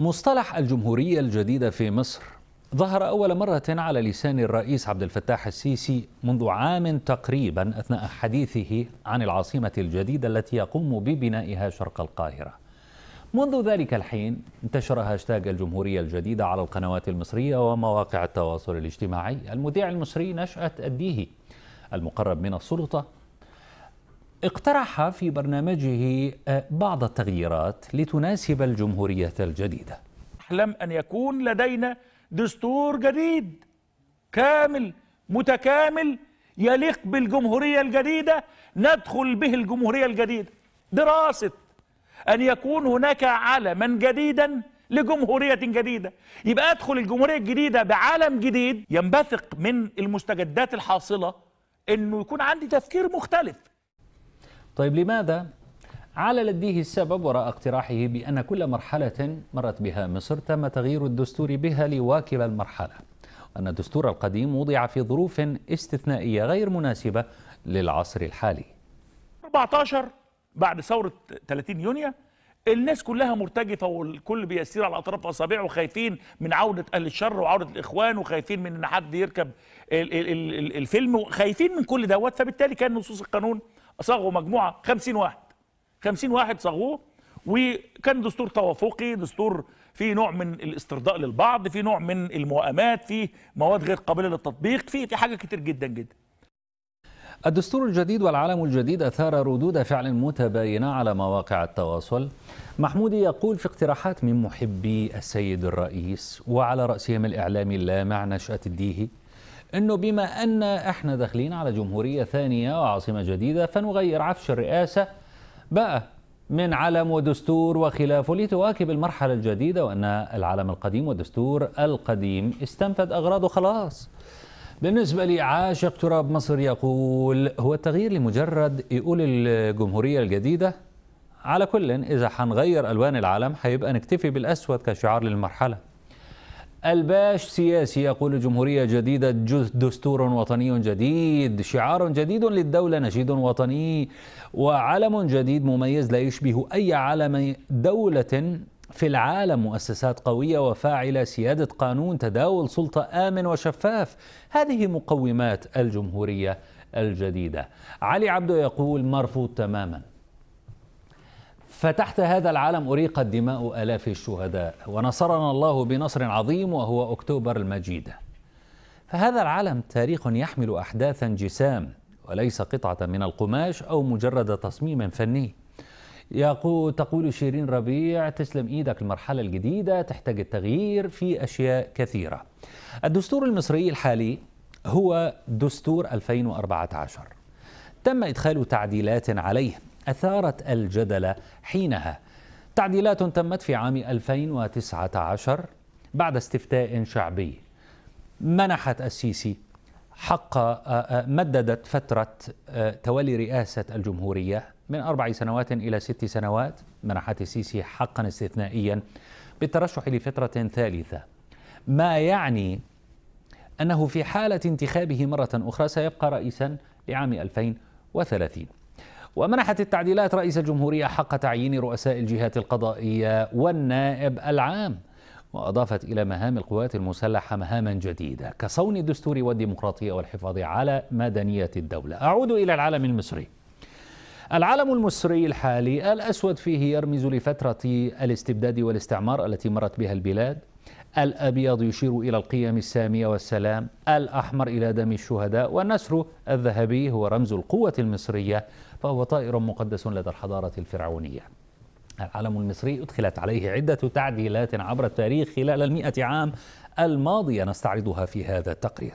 مصطلح الجمهورية الجديدة في مصر ظهر أول مرة على لسان الرئيس عبد الفتاح السيسي منذ عام تقريبا أثناء حديثه عن العاصمة الجديدة التي يقوم ببنائها شرق القاهرة. منذ ذلك الحين انتشر هاشتاج الجمهورية الجديدة على القنوات المصرية ومواقع التواصل الاجتماعي المذيع المصري نشأة الديهي المقرب من السلطة اقترح في برنامجه آه، بعض التغييرات لتناسب الجمهورية الجديدة أحلم أن يكون لدينا دستور جديد كامل متكامل يليق بالجمهورية الجديدة ندخل به الجمهورية الجديدة دراسة أن يكون هناك علما جديدا لجمهورية جديدة يبقى أدخل الجمهورية الجديدة بعالم جديد ينبثق من المستجدات الحاصلة أنه يكون عندي تفكير مختلف طيب لماذا؟ على لديه السبب وراء اقتراحه بأن كل مرحلة مرت بها مصر تم تغيير الدستور بها لواكب المرحلة وأن الدستور القديم وضع في ظروف استثنائية غير مناسبة للعصر الحالي 14 بعد ثورة 30 يونيو الناس كلها مرتجفه والكل بيسير على اطراف اصابعه وخايفين من عوده اهل الشر وعوده الاخوان وخايفين من ان حد يركب الفيلم وخايفين من كل دوت فبالتالي كان نصوص القانون صاغوا مجموعه 50 واحد 50 واحد صاغوه وكان دستور توافقي دستور في نوع من الاسترضاء للبعض في نوع من الموائمات في مواد غير قابله للتطبيق في في حاجه كتير جدا جدا الدستور الجديد والعالم الجديد أثار ردود فعل متباينة على مواقع التواصل محمودي يقول في اقتراحات من محبي السيد الرئيس وعلى رأسهم الإعلامي اللامع نشأة الديهي أنه بما أن إحنا داخلين على جمهورية ثانية وعاصمة جديدة فنغير عفش الرئاسة بقى من علم ودستور وخلافه لتواكب المرحلة الجديدة وأن العلم القديم والدستور القديم استنفذ أغراضه خلاص بالنسبة لي عاشق تراب مصر يقول هو التغيير لمجرد يقول الجمهورية الجديدة على كل إذا حنغير ألوان العلم هيبقى نكتفي بالأسود كشعار للمرحلة الباش سياسي يقول جمهورية جديدة دستور وطني جديد شعار جديد للدولة نشيد وطني وعلم جديد مميز لا يشبه أي علم دولة في العالم مؤسسات قوية وفاعلة سيادة قانون تداول سلطة آمن وشفاف هذه مقومات الجمهورية الجديدة علي عبده يقول مرفوض تماما فتحت هذا العالم أريقت دماء آلاف الشهداء ونصرنا الله بنصر عظيم وهو أكتوبر المجيدة فهذا العالم تاريخ يحمل أحداثا جسام وليس قطعة من القماش أو مجرد تصميم فني يقول تقول شيرين ربيع تسلم ايدك المرحله الجديده تحتاج التغيير في اشياء كثيره. الدستور المصري الحالي هو دستور 2014 تم ادخال تعديلات عليه أثارت الجدل حينها تعديلات تمت في عام 2019 بعد استفتاء شعبي منحت السيسي حق آه، آه، مددت فترة آه، تولي رئاسة الجمهورية من أربع سنوات إلى ست سنوات منحت السيسي حقا استثنائيا بالترشح لفترة ثالثة ما يعني أنه في حالة انتخابه مرة أخرى سيبقى رئيسا لعام 2030 ومنحت التعديلات رئيس الجمهورية حق تعيين رؤساء الجهات القضائية والنائب العام وأضافت إلى مهام القوات المسلحة مهاما جديدة كصون الدستور والديمقراطية والحفاظ على مدنية الدولة أعود إلى العالم المصري العالم المصري الحالي الأسود فيه يرمز لفترة الاستبداد والاستعمار التي مرت بها البلاد الأبيض يشير إلى القيم السامية والسلام الأحمر إلى دم الشهداء والنسر الذهبي هو رمز القوة المصرية فهو طائر مقدس لدى الحضارة الفرعونية العلم المصري أدخلت عليه عدة تعديلات عبر التاريخ خلال المئة عام الماضية نستعرضها في هذا التقرير